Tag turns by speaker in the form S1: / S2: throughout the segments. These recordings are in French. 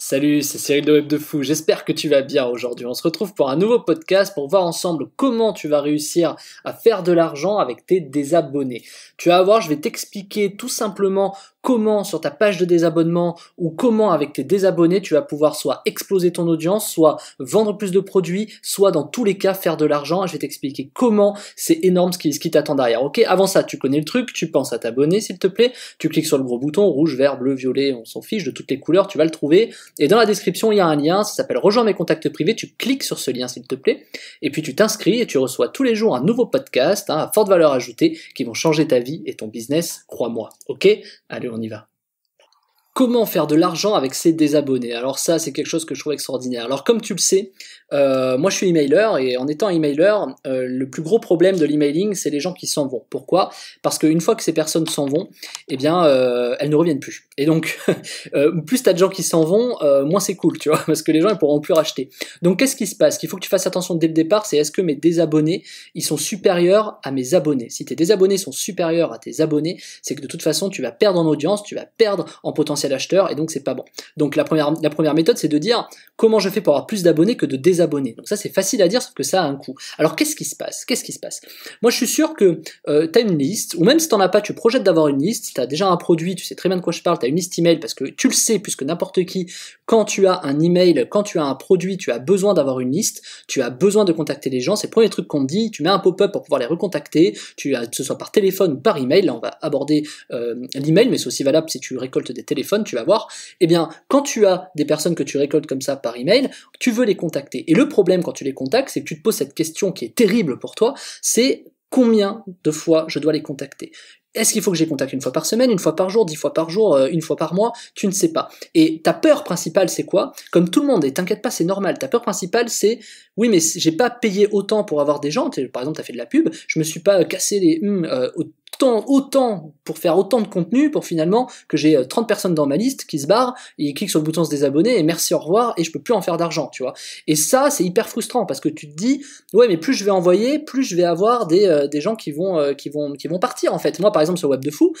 S1: Salut, c'est Cyril de Web de Fou. J'espère que tu vas bien aujourd'hui. On se retrouve pour un nouveau podcast pour voir ensemble comment tu vas réussir à faire de l'argent avec tes désabonnés. Tu vas voir, je vais t'expliquer tout simplement comment sur ta page de désabonnement ou comment avec tes désabonnés tu vas pouvoir soit exploser ton audience, soit vendre plus de produits, soit dans tous les cas faire de l'argent. Je vais t'expliquer comment c'est énorme ce qui, t'attend derrière. Ok, avant ça, tu connais le truc, tu penses à t'abonner s'il te plaît, tu cliques sur le gros bouton rouge, vert, bleu, violet, on s'en fiche de toutes les couleurs, tu vas le trouver. Et dans la description, il y a un lien, ça s'appelle Rejoins mes contacts privés, tu cliques sur ce lien s'il te plaît, et puis tu t'inscris et tu reçois tous les jours un nouveau podcast hein, à forte valeur ajoutée qui vont changer ta vie et ton business, crois-moi. Ok, allez on y va comment faire de l'argent avec ses désabonnés. Alors ça, c'est quelque chose que je trouve extraordinaire. Alors comme tu le sais, euh, moi je suis emailer et en étant emailer, euh, le plus gros problème de l'emailing, c'est les gens qui s'en vont. Pourquoi Parce qu'une fois que ces personnes s'en vont, eh bien, euh, elles ne reviennent plus. Et donc, plus tu as de gens qui s'en vont, moins c'est cool, tu vois, parce que les gens ne pourront plus racheter. Donc qu'est-ce qui se passe Qu'il faut que tu fasses attention dès le départ, c'est est-ce que mes désabonnés, ils sont supérieurs à mes abonnés Si tes désabonnés sont supérieurs à tes abonnés, c'est que de toute façon, tu vas perdre en audience, tu vas perdre en potentiel l'acheteur et donc c'est pas bon. Donc la première, la première méthode, c'est de dire comment je fais pour avoir plus d'abonnés que de désabonnés. Donc ça, c'est facile à dire, sauf que ça a un coût. Alors qu'est-ce qui se passe Qu'est-ce qui se passe Moi, je suis sûr que euh, tu as une liste, ou même si t'en as pas, tu projettes d'avoir une liste, tu as déjà un produit, tu sais très bien de quoi je parle, tu as une liste email parce que tu le sais, puisque n'importe qui, quand tu as un email, quand tu as un produit, tu as besoin d'avoir une liste, tu as besoin de contacter les gens, c'est le premier truc qu'on te dit, tu mets un pop-up pour pouvoir les recontacter, tu as, que ce soit par téléphone ou par email, là on va aborder euh, l'email, mais c'est aussi valable si tu récoltes des téléphones tu vas voir, eh bien, quand tu as des personnes que tu récoltes comme ça par email, tu veux les contacter. Et le problème quand tu les contactes, c'est que tu te poses cette question qui est terrible pour toi, c'est combien de fois je dois les contacter est-ce qu'il faut que j'ai contacte une fois par semaine, une fois par jour, dix fois par jour, euh, une fois par mois Tu ne sais pas. Et ta peur principale, c'est quoi Comme tout le monde, et t'inquiète pas, c'est normal. Ta peur principale, c'est oui, mais j'ai pas payé autant pour avoir des gens. Par exemple, tu as fait de la pub, je me suis pas cassé les hum, euh, autant pour faire autant de contenu pour finalement que j'ai 30 euh, personnes dans ma liste qui se barrent, et ils cliquent sur le bouton se désabonner et merci au revoir et je peux plus en faire d'argent, tu vois. Et ça, c'est hyper frustrant parce que tu te dis ouais, mais plus je vais envoyer, plus je vais avoir des, euh, des gens qui vont euh, qui vont qui vont partir en fait. Moi par exemple sur Web de fou,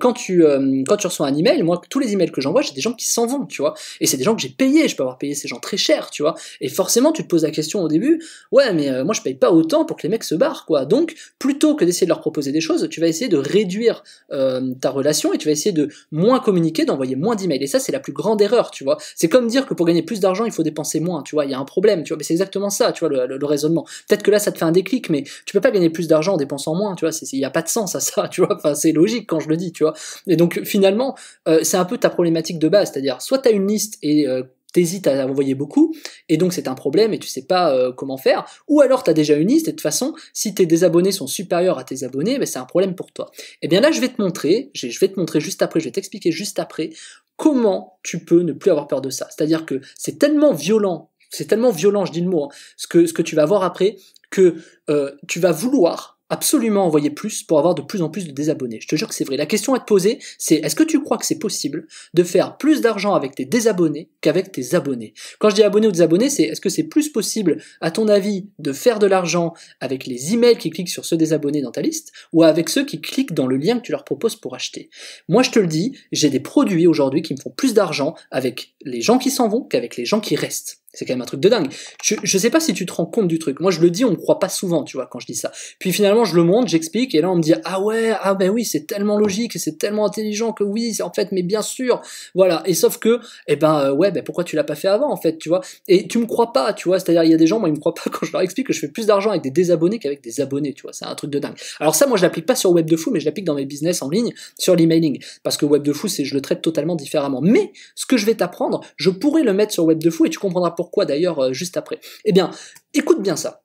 S1: quand tu quand tu reçois un email, moi tous les emails que j'envoie, j'ai des gens qui s'en vont, tu vois. Et c'est des gens que j'ai payés, je peux avoir payé ces gens très cher, tu vois. Et forcément, tu te poses la question au début, ouais, mais moi je paye pas autant pour que les mecs se barrent quoi. Donc plutôt que d'essayer de leur proposer des choses, tu vas essayer de réduire euh, ta relation et tu vas essayer de moins communiquer, d'envoyer moins d'emails. Et ça, c'est la plus grande erreur, tu vois. C'est comme dire que pour gagner plus d'argent, il faut dépenser moins, tu vois. Il y a un problème, tu vois. Mais c'est exactement ça, tu vois, le, raisonnement. Peut-être que là, ça te fait un déclic, mais tu peux pas gagner plus d'argent en dépensant moins, tu vois. Il n'y a pas de sens à ça, tu vois. Enfin, c'est logique quand je le dis, tu vois. Et donc, finalement, euh, c'est un peu ta problématique de base, c'est-à-dire soit tu as une liste et euh, t'hésites à envoyer beaucoup, et donc c'est un problème et tu sais pas euh, comment faire, ou alors t'as déjà une liste, et de toute façon, si tes désabonnés sont supérieurs à tes abonnés, ben c'est un problème pour toi. Et eh bien là, je vais te montrer, je vais te montrer juste après, je vais t'expliquer juste après, comment tu peux ne plus avoir peur de ça. C'est-à-dire que c'est tellement violent, c'est tellement violent, je dis le mot, hein, ce, que, ce que tu vas voir après, que euh, tu vas vouloir absolument envoyer plus pour avoir de plus en plus de désabonnés. Je te jure que c'est vrai. La question à te poser, c'est est-ce que tu crois que c'est possible de faire plus d'argent avec tes désabonnés qu'avec tes abonnés Quand je dis abonnés ou désabonnés, c'est est-ce que c'est plus possible, à ton avis, de faire de l'argent avec les emails qui cliquent sur ceux des dans ta liste ou avec ceux qui cliquent dans le lien que tu leur proposes pour acheter Moi, je te le dis, j'ai des produits aujourd'hui qui me font plus d'argent avec les gens qui s'en vont qu'avec les gens qui restent. C'est quand même un truc de dingue. Je, je sais pas si tu te rends compte du truc. Moi, je le dis, on me croit pas souvent, tu vois, quand je dis ça. Puis finalement, je le montre, j'explique, et là, on me dit, ah ouais, ah ben oui, c'est tellement logique, et c'est tellement intelligent que oui, en fait, mais bien sûr. Voilà. Et sauf que, eh ben, euh, ouais, ben pourquoi tu l'as pas fait avant, en fait, tu vois. Et tu me crois pas, tu vois. C'est-à-dire, il y a des gens, moi, ils me croient pas quand je leur explique que je fais plus d'argent avec des désabonnés qu'avec des abonnés, tu vois. C'est un truc de dingue. Alors ça, moi, je l'applique pas sur Web de Fou, mais je l'applique dans mes business en ligne, sur l'emailing. Parce que Web de Fou, c'est, je le traite totalement différemment. Mais, ce que je vais t'apprendre, je pourrais le mettre sur Web de Fou et tu comprendras pourquoi d'ailleurs euh, juste après. Eh bien, écoute bien ça.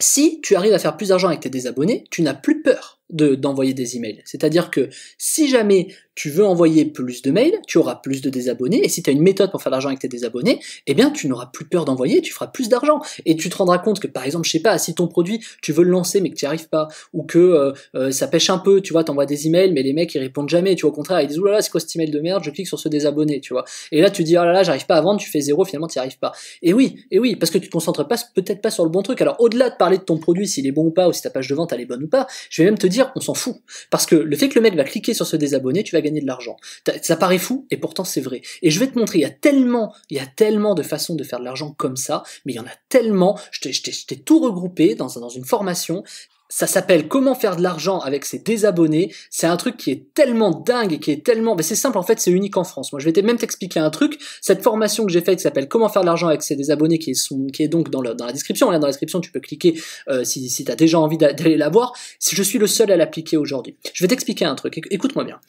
S1: Si tu arrives à faire plus d'argent avec tes désabonnés, tu n'as plus peur de d'envoyer des emails. C'est-à-dire que si jamais tu veux envoyer plus de mails, tu auras plus de désabonnés, et si tu as une méthode pour faire l'argent avec tes désabonnés, eh bien tu n'auras plus peur d'envoyer, tu feras plus d'argent. Et tu te rendras compte que par exemple, je sais pas, si ton produit, tu veux le lancer mais que tu n'y arrives pas, ou que euh, euh, ça pêche un peu, tu vois, tu envoies des emails, mais les mecs ils répondent jamais, tu vois, au contraire, ils disent, là là, c'est quoi ce email de merde, je clique sur ce désabonné, tu vois. Et là tu dis, oh là là, j'arrive pas à vendre, tu fais zéro, finalement tu n'y arrives pas. Et oui, et oui, parce que tu te concentres pas, peut-être pas sur le bon truc. Alors au-delà de parler de ton produit, s'il est bon ou pas, ou si ta page de vente elle est bonne ou pas, je vais même te on s'en fout. Parce que le fait que le mec va cliquer sur ce désabonner, tu vas gagner de l'argent. Ça paraît fou, et pourtant c'est vrai. Et je vais te montrer, il y a tellement, il y a tellement de façons de faire de l'argent comme ça, mais il y en a tellement, je t'ai tout regroupé dans, dans une formation, ça s'appelle Comment faire de l'argent avec ses désabonnés. C'est un truc qui est tellement dingue et qui est tellement... c'est simple, en fait, c'est unique en France. Moi, je vais même t'expliquer un truc. Cette formation que j'ai faite qui s'appelle Comment faire de l'argent avec ses désabonnés, qui est, qui est donc dans, la description. Là, hein. dans la description, tu peux cliquer euh, si, tu as déjà envie d'aller la voir. Je suis le seul à l'appliquer aujourd'hui. Je vais t'expliquer un truc. Écoute-moi bien.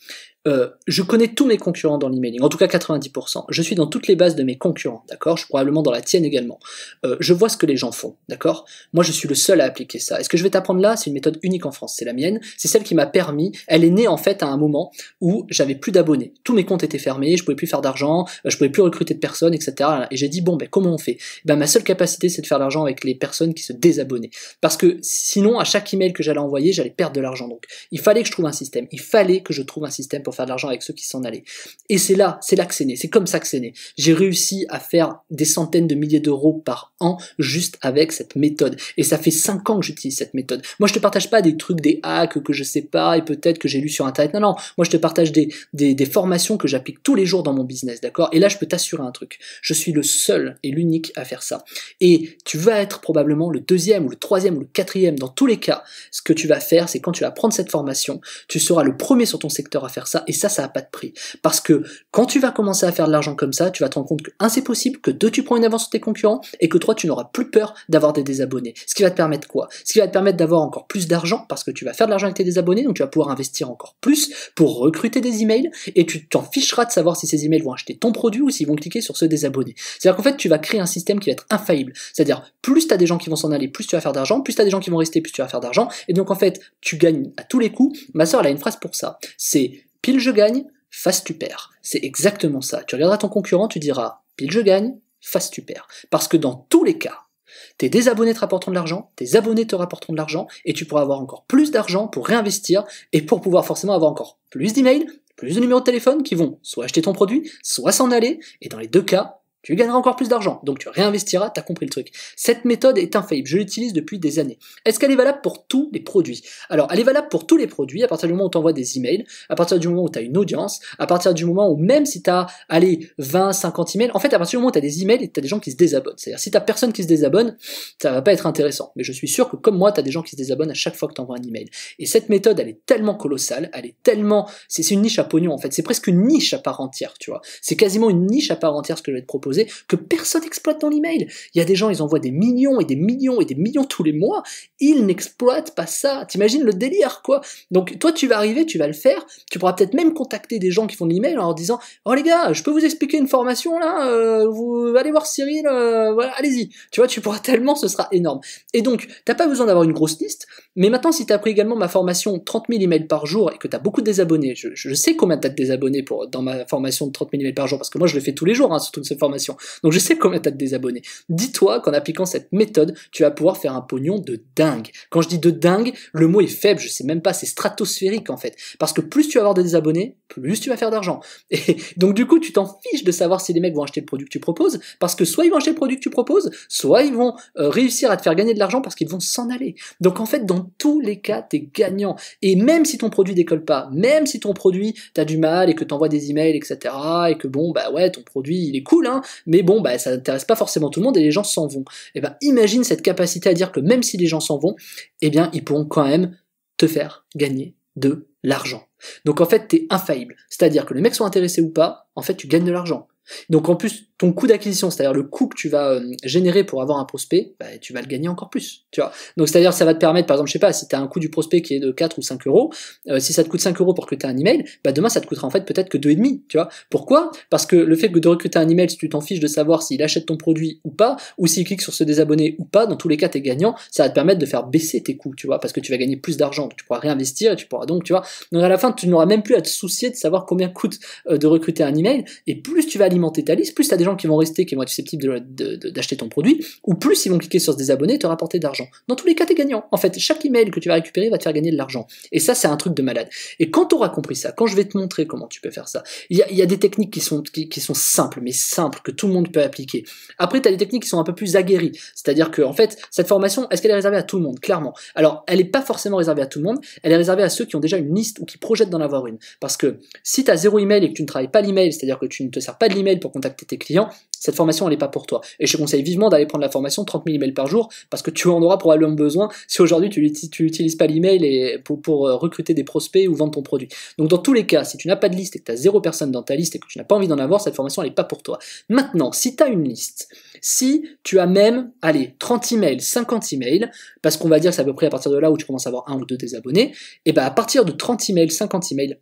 S1: Euh, je connais tous mes concurrents dans l'emailing, en tout cas 90%. Je suis dans toutes les bases de mes concurrents, d'accord Je suis probablement dans la tienne également. Euh, je vois ce que les gens font, d'accord Moi, je suis le seul à appliquer ça. Est-ce que je vais t'apprendre c'est une méthode unique en France, c'est la mienne, c'est celle qui m'a permis, elle est née en fait à un moment où j'avais plus d'abonnés, tous mes comptes étaient fermés, je pouvais plus faire d'argent, euh, je pouvais plus recruter de personnes, etc. Et j'ai dit bon ben comment on fait eh Ben ma seule capacité c'est de faire de l'argent avec les personnes qui se désabonnaient, parce que sinon à chaque email que j'allais envoyer j'allais perdre de l'argent. Donc il fallait que je trouve un système, il fallait que je trouve un système pour faire de l'argent avec ceux qui s'en allaient. Et c'est là, c'est là que c'est né, c'est comme ça que c'est né. J'ai réussi à faire des centaines de milliers d'euros par an juste avec cette méthode. Et ça fait cinq ans que j'utilise cette méthode. Moi, je te partage pas des trucs, des hacks que je sais pas et peut-être que j'ai lu sur Internet. Non, non. Moi, je te partage des, formations que j'applique tous les jours dans mon business, d'accord Et là, je peux t'assurer un truc. Je suis le seul et l'unique à faire ça. Et tu vas être probablement le deuxième ou le troisième ou le quatrième. Dans tous les cas, ce que tu vas faire, c'est quand tu vas prendre cette formation, tu seras le premier sur ton secteur à faire ça. Et ça, ça n'a pas de prix. Parce que quand tu vas commencer à faire de l'argent comme ça, tu vas te rendre compte que, un, c'est possible, que deux, tu prends une avance sur tes concurrents, et que trois, tu n'auras plus peur d'avoir des désabonnés. Ce qui va te permettre quoi Ce qui va te permettre d'avoir encore plus d'argent parce que tu vas faire de l'argent avec tes désabonnés, donc tu vas pouvoir investir encore plus pour recruter des emails et tu t'en ficheras de savoir si ces emails vont acheter ton produit ou s'ils vont cliquer sur ceux des abonnés. C'est-à-dire qu'en fait, tu vas créer un système qui va être infaillible. C'est-à-dire, plus tu as des gens qui vont s'en aller, plus tu vas faire d'argent, plus tu as des gens qui vont rester, plus tu vas faire d'argent. Et donc, en fait, tu gagnes à tous les coups. Ma soeur, elle a une phrase pour ça. C'est pile je gagne, face tu perds. C'est exactement ça. Tu regarderas ton concurrent, tu diras pile je gagne, face tu perds. Parce que dans tous les cas, tes désabonnés te rapporteront de l'argent, tes abonnés te rapporteront de l'argent, et tu pourras avoir encore plus d'argent pour réinvestir et pour pouvoir forcément avoir encore plus d'emails, plus de numéros de téléphone qui vont soit acheter ton produit, soit s'en aller, et dans les deux cas, tu gagneras encore plus d'argent, donc tu réinvestiras, t'as compris le truc. Cette méthode est infaillible, je l'utilise depuis des années. Est-ce qu'elle est valable pour tous les produits Alors, elle est valable pour tous les produits, à partir du moment où tu envoies des emails, à partir du moment où tu as une audience, à partir du moment où même si as allez, 20, 50 emails, en fait, à partir du moment où tu as des emails et as des gens qui se désabonnent. C'est-à-dire, si t'as personne qui se désabonne, ça va pas être intéressant. Mais je suis sûr que, comme moi, tu as des gens qui se désabonnent à chaque fois que tu envoies un email. Et cette méthode, elle est tellement colossale, elle est tellement, c'est une niche à pognon, en fait. C'est presque une niche à part entière, tu vois. C'est quasiment une niche à part entière ce que je vais te proposer que personne n'exploite dans l'email. Il y a des gens, ils envoient des millions et des millions et des millions tous les mois, ils n'exploitent pas ça. T'imagines le délire, quoi. Donc toi, tu vas arriver, tu vas le faire, tu pourras peut-être même contacter des gens qui font de l'email en leur disant Oh les gars, je peux vous expliquer une formation là, euh, vous allez voir Cyril, euh, voilà, allez-y. Tu vois, tu pourras tellement, ce sera énorme. Et donc, t'as pas besoin d'avoir une grosse liste, mais maintenant, si tu as pris également ma formation 30 000 emails par jour et que tu as beaucoup de désabonnés, je, je sais combien t'as de désabonnés pour, dans ma formation de 30 000 emails par jour, parce que moi, je le fais tous les jours, hein, surtout surtout cette formation donc je sais combien t'as de désabonnés. Dis-toi qu'en appliquant cette méthode, tu vas pouvoir faire un pognon de dingue. Quand je dis de dingue, le mot est faible, je sais même pas, c'est stratosphérique en fait. Parce que plus tu vas avoir de désabonnés, plus tu vas faire d'argent. Et donc du coup, tu t'en fiches de savoir si les mecs vont acheter le produit que tu proposes, parce que soit ils vont acheter le produit que tu proposes, soit ils vont euh, réussir à te faire gagner de l'argent parce qu'ils vont s'en aller. Donc en fait, dans tous les cas, t'es gagnant. Et même si ton produit décolle pas, même si ton produit, t'as du mal et que t'envoies des emails, etc., et que bon, bah ouais, ton produit, il est cool, hein, mais bon, bah, ça n'intéresse pas forcément tout le monde et les gens s'en vont. Et eh ben, imagine cette capacité à dire que même si les gens s'en vont, eh bien, ils pourront quand même te faire gagner de l'argent. Donc en fait, es infaillible. C'est-à-dire que les mecs sont intéressés ou pas, en fait, tu gagnes de l'argent. Donc en plus, ton coût d'acquisition, c'est-à-dire le coût que tu vas euh, générer pour avoir un prospect, bah, tu vas le gagner encore plus. Tu vois Donc c'est-à-dire ça va te permettre, par exemple, je sais pas, si tu as un coût du prospect qui est de 4 ou 5 euros, euh, si ça te coûte 5 euros pour que tu un email, bah, demain ça te coûtera en fait peut-être que 2,5. Tu vois Pourquoi Parce que le fait que de recruter un email, si tu t'en fiches de savoir s'il achète ton produit ou pas, ou s'il clique sur se désabonner ou pas, dans tous les cas tu es gagnant, ça va te permettre de faire baisser tes coûts, tu vois, parce que tu vas gagner plus d'argent, tu pourras réinvestir et tu pourras donc, tu vois. Donc à la fin, tu n'auras même plus à te soucier de savoir combien coûte euh, de recruter un email, et plus tu vas alimenter ta liste, plus qui vont rester, qui vont être susceptibles d'acheter ton produit, ou plus ils vont cliquer sur se désabonner et te rapporter de l'argent. Dans tous les cas, t'es gagnant. En fait, chaque email que tu vas récupérer va te faire gagner de l'argent. Et ça, c'est un truc de malade. Et quand tu auras compris ça, quand je vais te montrer comment tu peux faire ça, il y a, des techniques qui sont, qui, sont simples, mais simples, que tout le monde peut appliquer. Après, tu as des techniques qui sont un peu plus aguerries. C'est-à-dire que, en fait, cette formation, est-ce qu'elle est réservée à tout le monde Clairement. Alors, elle n'est pas forcément réservée à tout le monde, elle est réservée à ceux qui ont déjà une liste ou qui projettent d'en avoir une. Parce que si tu as zéro email et que tu ne travailles pas l'email, c'est-à-dire que tu ne te sers pas de l'email pour contacter tes clients, cette formation, elle n'est pas pour toi. Et je conseille vivement d'aller prendre la formation 30 000 emails par jour parce que tu en auras probablement besoin si aujourd'hui tu n'utilises pas l'email pour, pour euh, recruter des prospects ou vendre ton produit. Donc dans tous les cas, si tu n'as pas de liste et que tu as zéro personne dans ta liste et que tu n'as pas envie d'en avoir, cette formation, elle n'est pas pour toi. Maintenant, si tu as une liste, si tu as même, allez, 30 emails, 50 emails, parce qu'on va dire que c'est à peu près à partir de là où tu commences à avoir un ou deux des abonnés, et eh bien à partir de 30 emails, 50 emails,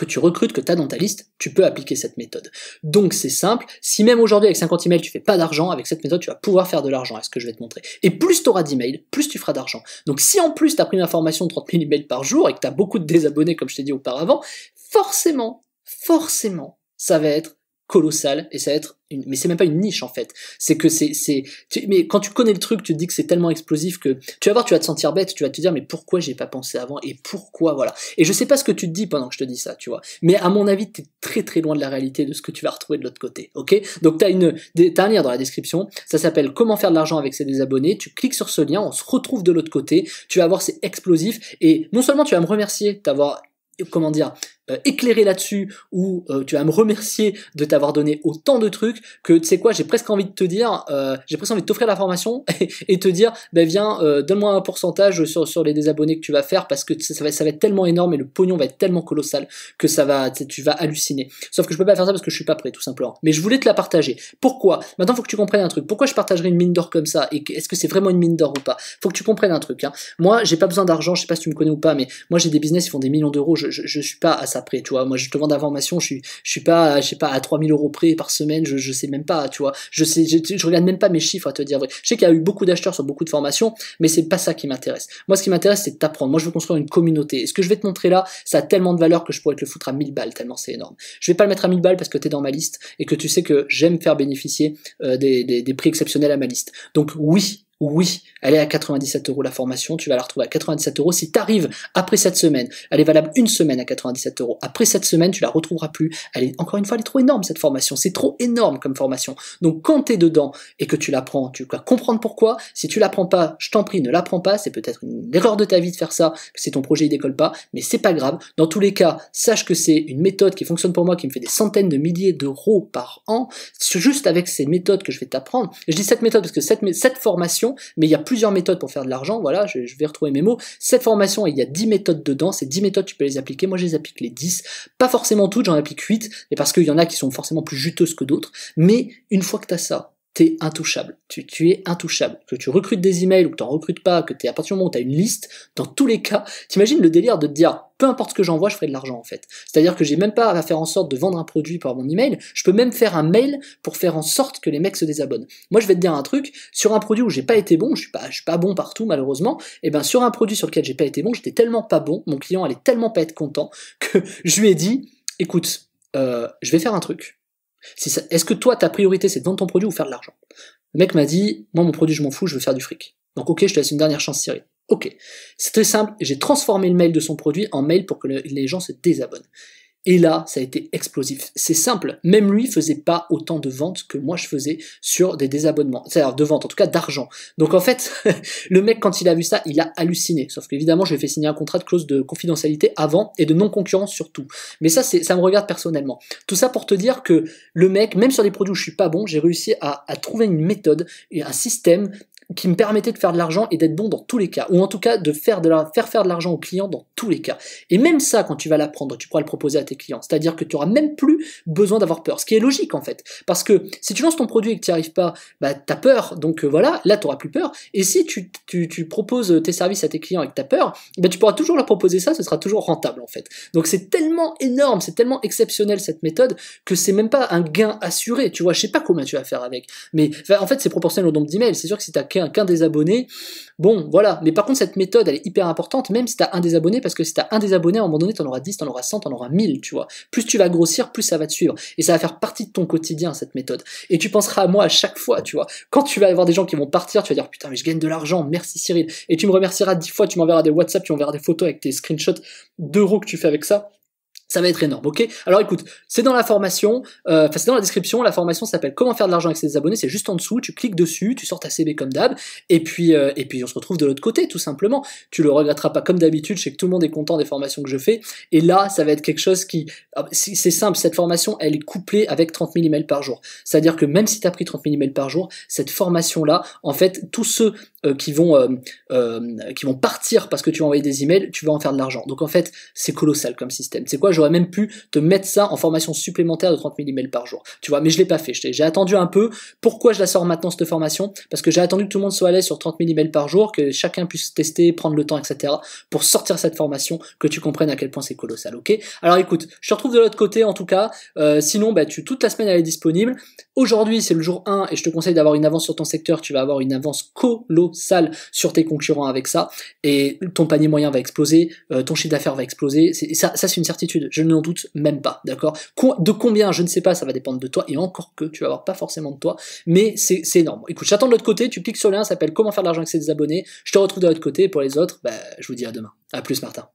S1: que tu recrutes, que tu as dans ta liste, tu peux appliquer cette méthode. Donc c'est simple, si même aujourd'hui avec 50 emails tu fais pas d'argent, avec cette méthode tu vas pouvoir faire de l'argent, est ce que je vais te montrer. Et plus tu auras d'emails, plus tu feras d'argent. Donc si en plus tu as pris information de 30 000 emails par jour et que tu as beaucoup de désabonnés comme je t'ai dit auparavant, forcément, forcément, ça va être colossal et ça va être une... mais c'est même pas une niche en fait c'est que c'est c'est mais quand tu connais le truc tu te dis que c'est tellement explosif que tu vas voir tu vas te sentir bête tu vas te dire mais pourquoi j'ai pas pensé avant et pourquoi voilà et je sais pas ce que tu te dis pendant que je te dis ça tu vois mais à mon avis t'es très très loin de la réalité de ce que tu vas retrouver de l'autre côté ok donc t'as une t'as un lien dans la description ça s'appelle comment faire de l'argent avec ses abonnés tu cliques sur ce lien on se retrouve de l'autre côté tu vas voir c'est explosif et non seulement tu vas me remercier d'avoir comment dire, euh, éclairer là-dessus, ou euh, tu vas me remercier de t'avoir donné autant de trucs, que tu sais quoi, j'ai presque envie de te dire, euh, j'ai presque envie de t'offrir la formation et, te dire, ben viens, donne-moi un pourcentage sur, les désabonnés que tu vas faire, parce que ça, va, ça va être tellement énorme et le pognon va être tellement colossal que ça va, tu vas halluciner. Sauf que je peux pas faire ça parce que je suis pas prêt, tout simplement. Mais je voulais te la partager. Pourquoi Maintenant, faut que tu comprennes un truc. Pourquoi je partagerais une mine d'or comme ça Et est-ce que c'est vraiment une mine d'or ou pas Faut que tu comprennes un truc. Hein. Moi, j'ai pas besoin d'argent, je sais pas si tu me connais ou pas, mais moi j'ai des business qui font des millions d'euros, je, ne suis pas à ça près, tu vois. Moi, je te vends d'informations, je suis, je suis pas, je sais pas, à 3000 euros près par semaine, je, sais même pas, tu vois. Je sais, je, regarde même pas mes chiffres à te dire vrai. Je sais qu'il y a eu beaucoup d'acheteurs sur beaucoup de formations, mais c'est pas ça qui m'intéresse. Moi, ce qui m'intéresse, c'est de t'apprendre. Moi, je veux construire une communauté. Et ce que je vais te montrer là, ça a tellement de valeur que je pourrais te le foutre à 1000 balles, tellement c'est énorme. Je vais pas le mettre à 1000 balles parce que t'es dans ma liste et que tu sais que j'aime faire bénéficier euh, des, des prix exceptionnels à ma liste. Donc oui, oui, elle est à 97 euros la formation, tu vas la retrouver à 97 euros. Si tu arrives après cette semaine, elle est valable une semaine à 97 euros. Après cette semaine, tu la retrouveras plus. Elle est, encore une fois, elle est trop énorme cette formation. C'est trop énorme comme formation. Donc quand tu es dedans et que tu l'apprends, tu vas comprendre pourquoi. Si tu l'apprends pas, je t'en prie, ne la prends pas. C'est peut-être une erreur de ta vie de faire ça, c'est ton projet, il décolle pas, mais c'est pas grave. Dans tous les cas, sache que c'est une méthode qui fonctionne pour moi, qui me fait des centaines de milliers d'euros par an, juste avec ces méthodes que je vais t'apprendre. Je dis cette méthode parce que cette, cette formation, mais il y a plusieurs méthodes pour faire de l'argent, voilà, je, vais retrouver mes mots. Cette formation, il y a 10 méthodes dedans, ces 10 méthodes, tu peux les appliquer, moi je les applique les 10, pas forcément toutes, j'en applique 8, mais parce qu'il y en a qui sont forcément plus juteuses que d'autres, mais une fois que tu as ça, intouchable. Tu, es intouchable. Que tu recrutes des emails ou que t'en recrutes pas, que t'es à partir du moment où as une liste, dans tous les cas, t'imagines le délire de te dire, peu importe ce que j'envoie, je ferai de l'argent en fait. C'est-à-dire que j'ai même pas à faire en sorte de vendre un produit par mon email, je peux même faire un mail pour faire en sorte que les mecs se désabonnent. Moi je vais te dire un truc, sur un produit où j'ai pas été bon, je suis pas, suis pas bon partout malheureusement, et eh ben sur un produit sur lequel j'ai pas été bon, j'étais tellement pas bon, mon client allait tellement pas être content que je lui ai dit, écoute, euh, je vais faire un truc est-ce que toi, ta priorité, c'est de vendre ton produit ou faire de l'argent Le mec m'a dit, moi, mon produit, je m'en fous, je veux faire du fric. Donc, ok, je te laisse une dernière chance, Cyril. Ok. C'était simple, j'ai transformé le mail de son produit en mail pour que les gens se désabonnent. Et là, ça a été explosif. C'est simple, même lui faisait pas autant de ventes que moi je faisais sur des désabonnements, c'est-à-dire de ventes, en tout cas d'argent. Donc en fait, le mec quand il a vu ça, il a halluciné. Sauf qu'évidemment, je lui ai fait signer un contrat de clause de confidentialité avant et de non-concurrence surtout. Mais ça, c'est, ça me regarde personnellement. Tout ça pour te dire que le mec, même sur des produits où je suis pas bon, j'ai réussi à, à trouver une méthode et un système qui me permettait de faire de l'argent et d'être bon dans tous les cas, ou en tout cas de faire de la, faire, faire de l'argent aux clients dans tous les cas. Et même ça, quand tu vas l'apprendre, tu pourras le proposer à tes clients. C'est-à-dire que tu auras même plus besoin d'avoir peur, ce qui est logique en fait, parce que si tu lances ton produit et que tu n'y arrives pas, bah t'as peur, donc euh, voilà, là tu auras plus peur. Et si tu, tu, proposes tes services à tes clients et que as peur, bah tu pourras toujours leur proposer ça, ce sera toujours rentable en fait. Donc c'est tellement énorme, c'est tellement exceptionnel cette méthode que c'est même pas un gain assuré. Tu vois, je sais pas combien tu vas faire avec, mais en fait c'est proportionnel au nombre d'emails. C'est sûr que si qu'un des abonnés. Bon, voilà. Mais par contre, cette méthode, elle est hyper importante, même si t'as un des abonnés, parce que si t'as un des abonnés, à un moment donné, t'en auras 10, t'en auras 100, t'en auras 1000, tu vois. Plus tu vas grossir, plus ça va te suivre. Et ça va faire partie de ton quotidien, cette méthode. Et tu penseras à moi à chaque fois, tu vois. Quand tu vas avoir des gens qui vont partir, tu vas dire, putain, mais je gagne de l'argent, merci Cyril. Et tu me remercieras 10 fois, tu m'enverras des WhatsApp, tu m'enverras des photos avec tes screenshots d'euros que tu fais avec ça. Ça va être énorme, ok Alors écoute, c'est dans la formation, euh, c'est dans la description, la formation s'appelle Comment faire de l'argent avec ses abonnés, c'est juste en dessous, tu cliques dessus, tu sors ta CB comme d'hab, et puis euh, et puis on se retrouve de l'autre côté, tout simplement. Tu le regretteras pas comme d'habitude, je sais que tout le monde est content des formations que je fais, et là, ça va être quelque chose qui... Ah, c'est simple, cette formation, elle est couplée avec 30 000 emails par jour. C'est-à-dire que même si tu as pris 30 000 emails par jour, cette formation-là, en fait, tous ceux euh, qui vont qui vont partir parce que tu vas envoyer des emails, tu vas en faire de l'argent. Donc en fait, c'est colossal comme système. C'est quoi j'aurais même pu te mettre ça en formation supplémentaire de 30 000 emails par jour. Tu vois, mais je l'ai pas fait. J'ai attendu un peu. Pourquoi je la sors maintenant cette formation Parce que j'ai attendu que tout le monde soit à l'aise sur 30 000 emails par jour, que chacun puisse tester, prendre le temps, etc. Pour sortir cette formation, que tu comprennes à quel point c'est colossal. Ok Alors écoute, je te retrouve de l'autre côté en tout cas. Euh, sinon, bah, tu, toute la semaine elle est disponible. Aujourd'hui, c'est le jour 1 et je te conseille d'avoir une avance sur ton secteur. Tu vas avoir une avance colossale sur tes concurrents avec ça et ton panier moyen va exploser, euh, ton chiffre d'affaires va exploser. Ça, ça c'est une certitude. Je n'en doute même pas. D'accord De combien Je ne sais pas. Ça va dépendre de toi et encore que tu vas avoir pas forcément de toi, mais c'est énorme. Écoute, j'attends de l'autre côté. Tu cliques sur le lien, ça s'appelle Comment faire de l'argent avec ses abonnés. Je te retrouve de l'autre côté. Pour les autres, bah, je vous dis à demain. À plus, Martin.